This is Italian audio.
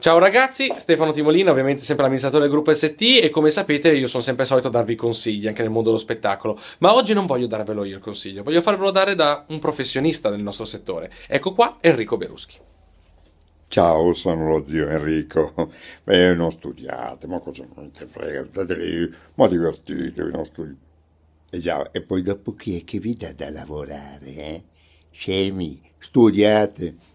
Ciao ragazzi, Stefano Timolino, ovviamente sempre l'amministratore del gruppo ST e come sapete io sono sempre solito darvi consigli anche nel mondo dello spettacolo, ma oggi non voglio darvelo io il consiglio, voglio farvelo dare da un professionista del nostro settore. Ecco qua Enrico Beruschi. Ciao, sono lo zio Enrico. Beh, non studiate, ma cosa non ti frega, state lì, ma divertitevi, non studiate. E già, e poi dopo chi è che vi dà da lavorare, eh? Scemi, studiate.